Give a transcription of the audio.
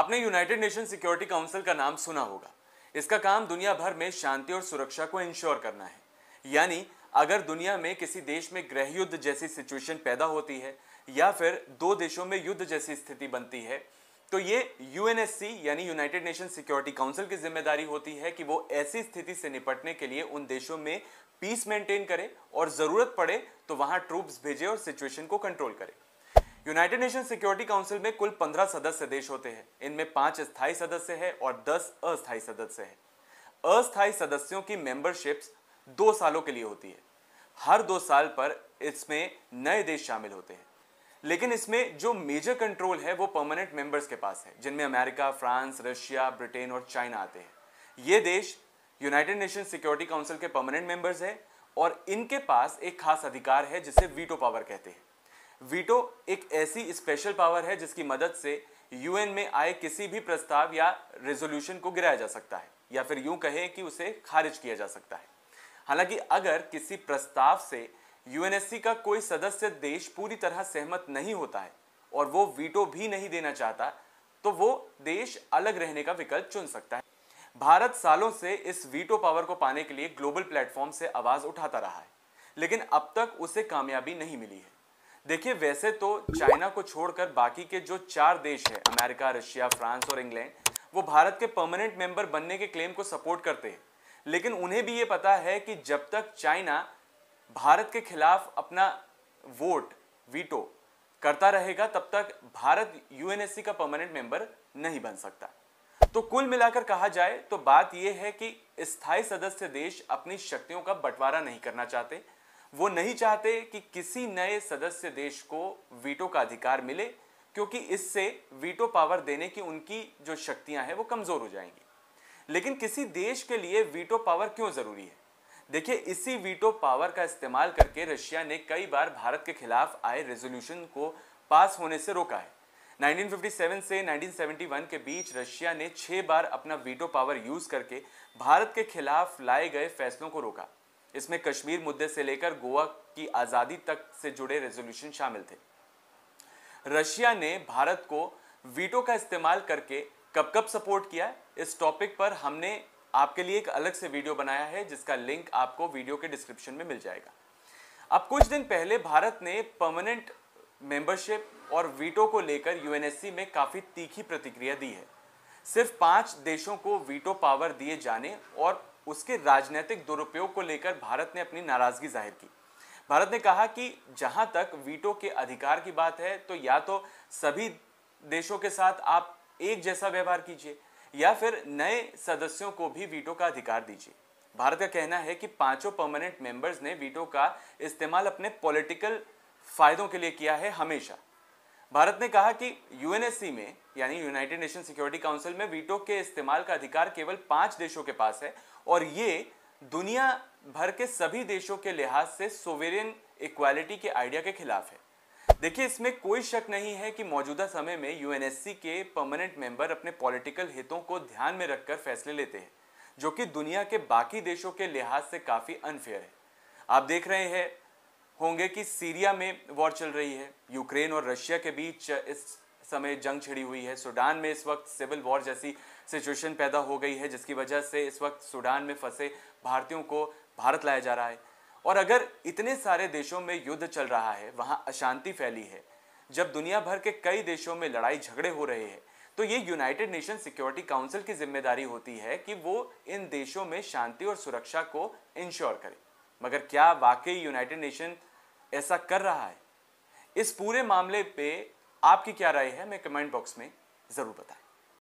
आपने United Nation Security council का नाम सुना होगा इसका काम दुनिया भर में शांति और सुरक्षा को इंश्योर करना है यानी अगर दुनिया में किसी देश में गृह युद्ध जैसी सिचुएशन पैदा होती है या फिर दो देशों में युद्ध जैसी स्थिति बनती है तो ये यूएनएससी यानी यूनाइटेड नेशन सिक्योरिटी काउंसिल की जिम्मेदारी होती है कि वो ऐसी स्थिति से निपटने के लिए उन देशों में पीस मेंटेन करे और ज़रूरत पड़े तो वहाँ ट्रूप्स भेजे और सिचुएशन को कंट्रोल करे यूनाइटेड नेशन सिक्योरिटी काउंसिल में कुल पंद्रह सदस्य देश होते हैं इनमें पांच स्थायी सदस्य है और दस अस्थायी सदस्य है अस्थायी सदस्यों की मेंबरशिप दो सालों के लिए होती है हर दो साल पर इसमें नए देश शामिल होते हैं लेकिन इसमें जो मेजर कंट्रोल है वो परमानेंट मेंबर्स के पास है जिनमें अमेरिका फ्रांस रशिया ब्रिटेन और चाइना आते हैं ये देश यूनाइटेड नेशन सिक्योरिटी काउंसिल के परमानेंट मेंबर्स हैं और इनके पास एक खास अधिकार है जिसे वीटो पावर कहते हैं वीटो एक ऐसी स्पेशल पावर है जिसकी मदद से यूएन में आए किसी भी प्रस्ताव या रेजोल्यूशन को गिराया जा सकता है या फिर यूं कहें कि उसे खारिज किया जा सकता है हालांकि अगर किसी प्रस्ताव से यूएनएससी का कोई सदस्य देश पूरी तरह सहमत नहीं होता है और वो वीटो भी नहीं देना चाहता तो वो देश अलग रहने का विकल्प चुन सकता है भारत सालों से इस वीटो पावर को पाने के लिए ग्लोबल प्लेटफॉर्म से आवाज उठाता रहा है लेकिन अब तक उसे कामयाबी नहीं मिली है देखिए वैसे तो चाइना को छोड़कर बाकी के जो चार देश हैं अमेरिका रशिया फ्रांस और इंग्लैंड वो भारत के परमानेंट मेंबर बनने के क्लेम को सपोर्ट करते हैं लेकिन उन्हें भी ये पता है कि जब तक चाइना भारत के खिलाफ अपना वोट वीटो करता रहेगा तब तक भारत यूएनएससी का परमानेंट मेंबर नहीं बन सकता तो कुल मिलाकर कहा जाए तो बात यह है कि स्थायी सदस्य देश अपनी शक्तियों का बंटवारा नहीं करना चाहते वो नहीं चाहते कि किसी नए सदस्य देश को वीटो का अधिकार मिले क्योंकि इससे वीटो पावर देने की उनकी जो शक्तियां हैं वो कमज़ोर हो जाएंगी लेकिन किसी देश के लिए वीटो पावर क्यों ज़रूरी है देखिए इसी वीटो पावर का इस्तेमाल करके रशिया ने कई बार भारत के खिलाफ आए रेजोल्यूशन को पास होने से रोका है 1957 से 1971 के बीच रशिया ने छह बार अपना वीटो पावर यूज करके भारत के खिलाफ लाए गए फैसलों को रोका इसमें कश्मीर मुद्दे से लेकर गोवा की आज़ादी तक से जुड़े रेजोल्यूशन शामिल थे रशिया ने भारत को वीटो का इस्तेमाल करके कब कब सपोर्ट किया इस टॉपिक पर हमने आपके लिए एक अलग से वीडियो बनाया है जिसका लिंक आपको वीडियो के डिस्क्रिप्शन में मिल जाएगा अब कुछ दिन पहले भारत ने परमानेंट मेंबरशिप और वीटो को लेकर यूएनएससी में काफ़ी तीखी प्रतिक्रिया दी है सिर्फ पांच देशों को वीटो पावर दिए जाने और उसके राजनीतिक दुरुपयोग को लेकर भारत ने अपनी नाराजगी जाहिर की भारत ने कहा कि जहां तक वीटो के अधिकार की बात है तो या तो सभी देशों के साथ आप एक जैसा व्यवहार कीजिए या फिर नए सदस्यों को भी वीटो का अधिकार दीजिए भारत का कहना है कि पांचों परमानेंट मेंबर्स ने वीटो का इस्तेमाल अपने पॉलिटिकल फायदों के लिए किया है हमेशा भारत ने कहा कि यूएनएससी में यानी यूनाइटेड नेशन सिक्योरिटी काउंसिल में वीटो के इस्तेमाल का अधिकार केवल पांच देशों के पास है और ये दुनिया भर के सभी देशों के लिहाज से सोवेरियन इक्वालिटी के आइडिया के खिलाफ है देखिए इसमें कोई शक नहीं है कि मौजूदा समय में यूएनएससी के परमानेंट मेंबर अपने पॉलिटिकल हितों को ध्यान में रखकर फैसले लेते हैं जो कि दुनिया के बाकी देशों के लिहाज से काफ़ी अनफेयर है आप देख रहे हैं होंगे कि सीरिया में वॉर चल रही है यूक्रेन और रशिया के बीच इस समय जंग छिड़ी हुई है सूडान में इस वक्त सिविल वॉर जैसी सिचुएशन पैदा हो गई है जिसकी वजह से इस वक्त सूडान में फंसे भारतीयों को भारत लाया जा रहा है और अगर इतने सारे देशों में युद्ध चल रहा है वहाँ अशांति फैली है जब दुनिया भर के कई देशों में लड़ाई झगड़े हो रहे हैं तो ये यूनाइटेड नेशन सिक्योरिटी काउंसिल की जिम्मेदारी होती है कि वो इन देशों में शांति और सुरक्षा को इंश्योर करें मगर क्या वाकई यूनाइटेड नेशन ऐसा कर रहा है इस पूरे मामले पे आपकी क्या राय है मैं कमेंट बॉक्स में ज़रूर बताएं